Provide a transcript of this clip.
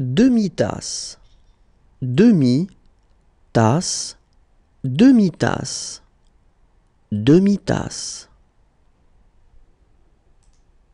demi-tasse, demi-tasse, demi-tasse, demi-tasse.